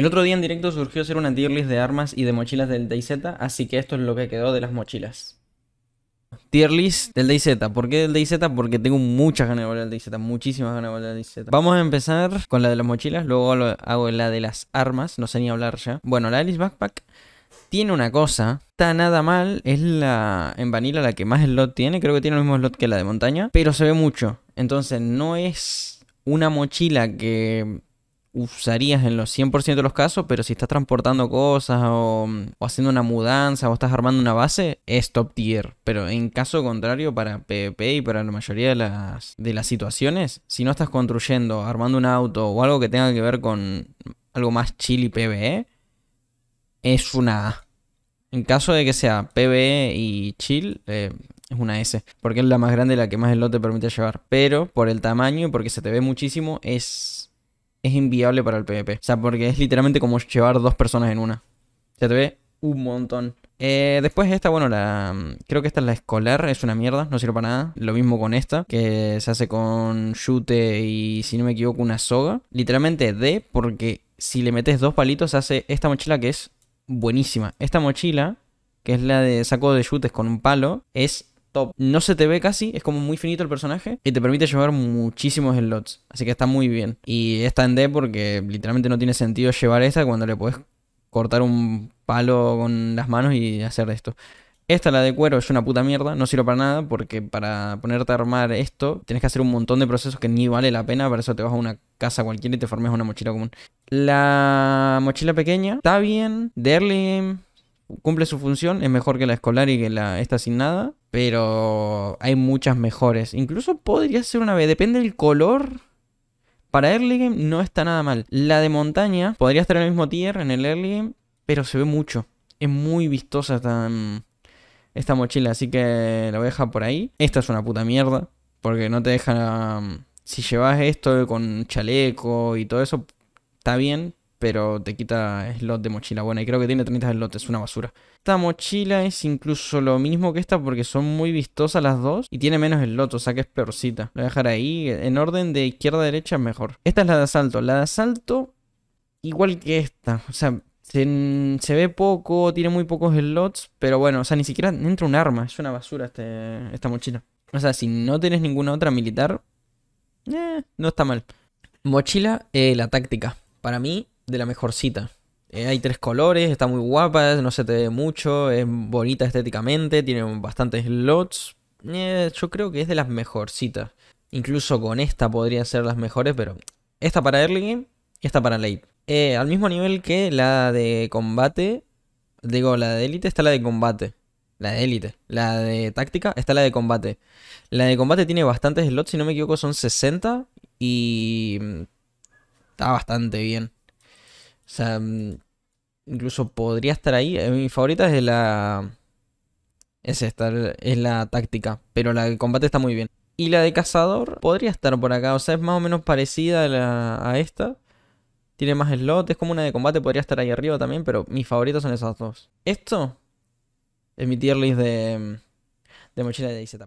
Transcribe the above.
El otro día en directo surgió hacer una tier list de armas y de mochilas del DayZ, así que esto es lo que quedó de las mochilas. Tier list del DayZ. ¿Por qué del DayZ? Porque tengo muchas ganas de volver al DayZ, muchísimas ganas de volver al DayZ. Vamos a empezar con la de las mochilas, luego hago la de las armas, no sé ni hablar ya. Bueno, la Alice Backpack tiene una cosa, está nada mal, es la en Vanilla la que más slot tiene, creo que tiene el mismo slot que la de montaña, pero se ve mucho. Entonces no es una mochila que usarías en los 100% de los casos, pero si estás transportando cosas o, haciendo una mudanza o estás armando una base, es top tier. Pero en caso contrario, para PvP y para la mayoría de las, de las situaciones, si no estás construyendo, armando un auto o algo que tenga que ver con algo más chill y PvE, es una A. En caso de que sea PvE y chill, eh, es una S, porque es la más grande y la que más el lote permite llevar. Pero por el tamaño y porque se te ve muchísimo, es es inviable para el PvP. O sea, porque es literalmente como llevar dos personas en una. Se te ve un montón. Eh, después esta, bueno, la mm, creo que esta es la escolar, es una mierda, no sirve para nada. Lo mismo con esta, que se hace con yute y, si no me equivoco, una soga. Literalmente D, porque si le metes dos palitos hace esta mochila que es buenísima. Esta mochila, que es la de saco de yutes con un palo, es top. No se te ve casi, es como muy finito el personaje y te permite llevar muchísimos slots. Así que está muy bien. Y está en D porque literalmente no tiene sentido llevar esta cuando le puedes cortar un palo con las manos y hacer esto. Esta, la de cuero, es una puta mierda, no sirve para nada porque para ponerte a armar esto tienes que hacer un montón de procesos que ni vale la pena, para eso te vas a una casa cualquiera y te formes una mochila común. La mochila pequeña está bien, de cumple su función, es mejor que la escolar y que la esta sin nada. Pero hay muchas mejores. Incluso podría ser una B. Depende del color. Para early game no está nada mal. La de montaña podría estar en el mismo tier en el early game. Pero se ve mucho. Es muy vistosa esta, mm, esta mochila. Así que la voy a dejar por ahí. Esta es una puta mierda. Porque no te dejan... Mm, si llevas esto con chaleco y todo eso, está bien pero te quita slot de mochila Bueno, y creo que tiene 30 slots, es una basura. Esta mochila es incluso lo mismo que esta porque son muy vistosas las dos y tiene menos slots, o sea que es peorcita. Lo voy a dejar ahí, en orden de izquierda a derecha es mejor. Esta es la de asalto, la de asalto igual que esta, o sea... Se, ve poco, tiene muy pocos slots, pero bueno, o sea, ni siquiera entra un arma, es una basura este, esta mochila. O sea, si no tienes ninguna otra militar, eh, no está mal. Mochila, eh, la táctica. Para mí, de la mejor cita. Eh, hay tres colores, está muy guapa, no se te ve mucho, es bonita estéticamente, tiene bastantes slots eh, yo creo que es de las mejorcitas. Incluso con esta podría ser las mejores, pero esta para early game y esta para late. Eh, al mismo nivel que la de combate, digo, la de élite está la de combate. La de élite. La de táctica está la de combate. La de combate tiene bastantes slots, si no me equivoco son 60 y mm, está bastante bien. O sea, mm, incluso podría estar ahí. Eh, mi favorita es la. Es esta, es la táctica. Pero la de combate está muy bien. Y la de cazador podría estar por acá. O sea, es más o menos parecida a, esta. Tiene más slots. Es como una de combate. Podría estar ahí arriba también. Pero mis favoritos son esas dos. Esto es mi tier list de, de mochila de IZ.